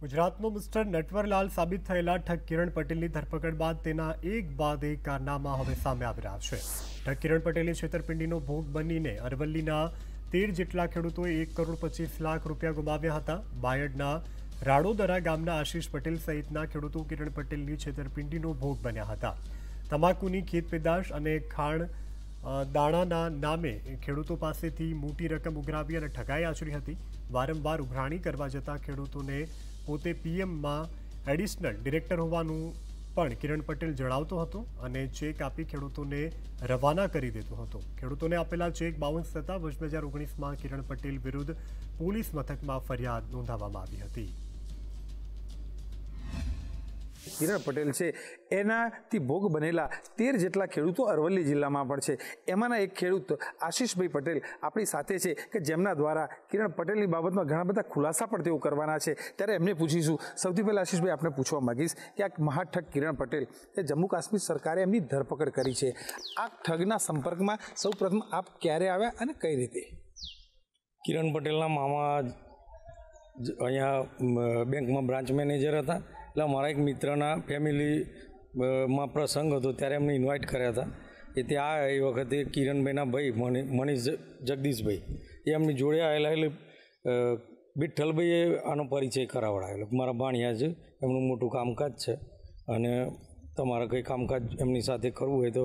ગુજરાતનો મિસ્ટર નટવરલાલ સાબિત થયેલા ઠગ કિરણ પટેલની ધરપકડ બાદ તેના એક બાદ એક કારનામા હવે સામે આવી રહ્યા છે ઠગ કિરણ પટેલની છેતરપિંડીનો ભોગ બનીને અરવલ્લીના તેર જેટલા ખેડૂતોએ એક કરોડ પચીસ લાખ રૂપિયા ગુમાવ્યા હતા બાયડના રાડોદરા ગામના આશીષ પટેલ સહિતના ખેડૂતો કિરણ પટેલની છેતરપિંડીનો ભોગ બન્યા હતા તમાકુની ખેત પેદાશ અને ખાણ દાણાના નામે ખેડૂતો પાસેથી મોટી રકમ ઉઘરાવી અને ઠગાઈ આચરી હતી વારંવાર ઉઘરાણી કરવા જતાં ખેડૂતોને પોતે પીએમમાં એડિશનલ ડિરેક્ટર હોવાનું પણ કિરણ પટેલ જણાવતો હતો અને ચેક આપી ખેડૂતોને રવાના કરી દેતો હતો ખેડૂતોને આપેલા ચેક બાઉન્સ થતાં વર્ષ બે હજાર ઓગણીસમાં કિરણ પટેલ વિરુદ્ધ પોલીસ મથકમાં ફરિયાદ નોંધાવવામાં આવી હતી કિરણ પટેલ છે એનાથી ભોગ બનેલા તેર જેટલા ખેડૂતો અરવલ્લી જિલ્લામાં પણ છે એમાંના એક ખેડૂત આશિષભાઈ પટેલ આપણી સાથે છે કે જેમના દ્વારા કિરણ પટેલની બાબતમાં ઘણા બધા ખુલાસા પણ તેઓ કરવાના છે ત્યારે એમને પૂછીશું સૌથી પહેલાં આશિષભાઈ આપણે પૂછવા માગીશ કે આ મહાઠગ કિરણ પટેલ એ જમ્મુ કાશ્મીર સરકારે એમની ધરપકડ કરી છે આ ઠગના સંપર્કમાં સૌપ્રથમ આપ ક્યારે આવ્યા અને કઈ રીતે કિરણ પટેલના મામા અહીંયા બેંકમાં બ્રાન્ચ મેનેજર હતા એટલે મારા એક મિત્રના ફેમિલીમાં પ્રસંગ હતો ત્યારે એમને ઇન્વાઇટ કર્યા હતા એટલે આ એ વખતે કિરણભાઈના ભાઈ મનીષ જગદીશભાઈ એ એમની જોડે આવેલા એટલે વિઠ્ઠલભાઈએ આનો પરિચય કરાવડાવેલો મારા ભાણિયા છે એમનું મોટું કામકાજ છે અને તમારે કંઈ કામકાજ એમની સાથે કરવું હોય તો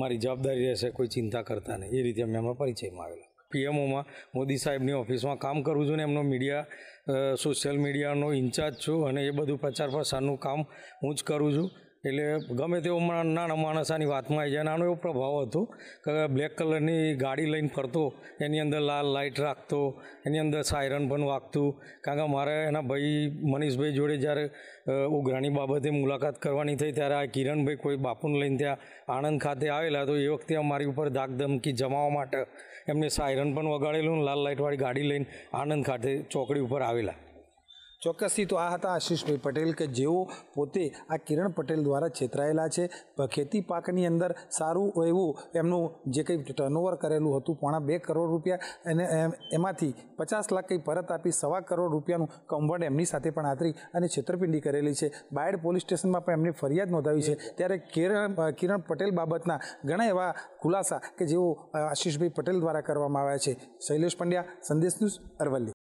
મારી જવાબદારી રહેશે કોઈ ચિંતા કરતા નહીં એ રીતે અમે એમાં પરિચયમાં આવેલા પીએમઓમાં મોદી સાહેબની ઓફિસમાં કામ કરું છું ને એમનો મીડિયા સોશિયલ મીડિયાનો ઇન્ચાર્જ છું અને એ બધું પ્રચાર પ્રસારનું કામ હું જ કરું છું એટલે ગમે તેવો નાના માણસ આની વાતમાં આવી જાય નાનો એવો પ્રભાવ હતો કે બ્લેક કલરની ગાડી લઈને ફરતો એની અંદર લાલ લાઇટ રાખતો એની અંદર સાયરન પણ વાગતું કારણ કે મારે એના ભાઈ મનીષભાઈ જોડે જ્યારે ઉઘરાણી બાબતે મુલાકાત કરવાની થઈ ત્યારે આ કિરણભાઈ કોઈ બાપુને લઈને ત્યાં આણંદ ખાતે આવેલા તો એ વખતે અમારી ઉપર ધાકધમકી જમાવવા માટે એમને સાયરન પણ વગાડેલું લાલ લાઇટવાળી ગાડી લઈને આણંદ ખાતે ચોકડી ઉપર આવેલા ચોક્કસથી તો આ હતા આશીષભાઈ પટેલ કે જેઓ પોતે આ કિરણ પટેલ દ્વારા છેતરાયેલા છે ખેતી પાકની અંદર સારું એવું એમનું જે કંઈ ટર્નઓવર કરેલું હતું પોણા બે કરોડ રૂપિયા અને એમાંથી પચાસ લાખ કંઈ પરત આપી સવા કરોડ રૂપિયાનું કૌભાંડ એમની સાથે પણ આતરી અને છેતરપિંડી કરેલી છે બાયડ પોલીસ સ્ટેશનમાં પણ એમની ફરિયાદ નોંધાવી છે ત્યારે કિરણ કિરણ પટેલ બાબતના ઘણા એવા ખુલાસા કે જેઓ આશીષભાઈ પટેલ દ્વારા કરવામાં આવ્યા છે શૈલેષ પંડ્યા સંદેશ ન્યૂઝ અરવલ્લી